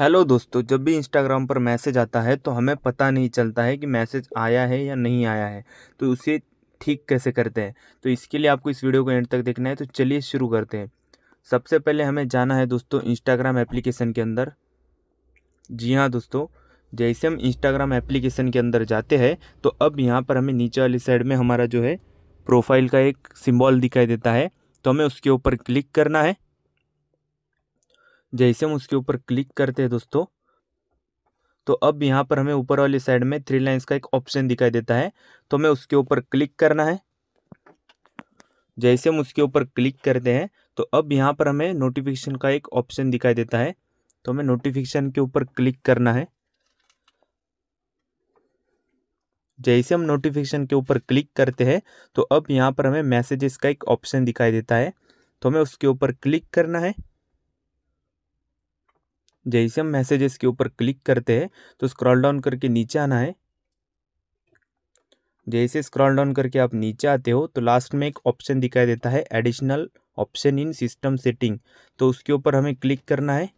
hello दोस्तों जब भी इंस्टाग्राम पर मैसेज आता है तो हमें पता नहीं चलता है कि मैसेज आया है या नहीं आया है तो उसे ठीक कैसे करते हैं तो इसके लिए आपको इस वीडियो को एंड तक देखना है तो चलिए शुरू करते हैं सबसे पहले हमें जाना है दोस्तों इंस्टाग्राम एप्लीकेशन के अंदर जी हाँ दोस्तों जैसे हम इंस्टाग्राम एप्लीकेशन के अंदर जाते हैं तो अब यहाँ पर हमें नीचे वाली साइड में हमारा जो है प्रोफाइल का एक सिम्बॉल दिखाई देता है तो हमें उसके ऊपर क्लिक करना है जैसे हम उसके ऊपर क्लिक करते हैं दोस्तों तो अब यहाँ पर हमें ऊपर वाली साइड में थ्री लाइन्स का एक ऑप्शन दिखाई देता है तो हमें उसके ऊपर क्लिक करना है जैसे हम उसके ऊपर क्लिक करते हैं तो अब यहाँ पर हमें नोटिफिकेशन का एक ऑप्शन दिखाई देता है तो हमें नोटिफिकेशन के ऊपर क्लिक करना है जैसे हम नोटिफिकेशन के ऊपर क्लिक करते हैं तो अब यहाँ पर हमें मैसेजेस का एक ऑप्शन दिखाई देता है तो हमें उसके ऊपर क्लिक करना है जैसे हम मैसेजेस के ऊपर क्लिक करते हैं तो स्क्रॉल डाउन करके नीचे आना है जैसे स्क्रॉल डाउन करके आप नीचे आते हो तो लास्ट में एक ऑप्शन दिखाई देता है additional option in system setting तो उसके ऊपर हमें क्लिक करना है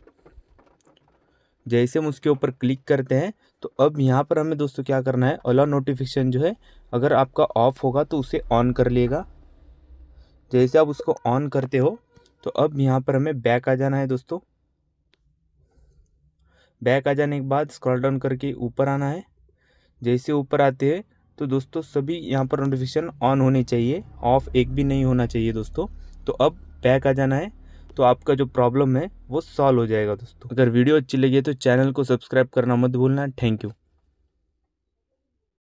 जैसे हम उसके ऊपर क्लिक करते हैं तो अब यहाँ पर हमें दोस्तों क्या करना है अला नोटिफिकेशन जो है अगर आपका ऑफ होगा तो उसे ऑन कर लिएगा जैसे आप उसको ऑन करते हो तो अब यहाँ पर हमें बैक आ जाना है दोस्तों बैक आ जाने के बाद स्क्रॉल डाउन करके ऊपर आना है जैसे ऊपर आते हैं तो दोस्तों सभी यहाँ पर नोटिफिकेशन ऑन होने चाहिए ऑफ एक भी नहीं होना चाहिए दोस्तों तो अब बैक आ जाना है तो आपका जो प्रॉब्लम है वो सॉल्व हो जाएगा दोस्तों अगर वीडियो अच्छी लगी है तो चैनल को सब्सक्राइब करना मत भूलना थैंक यू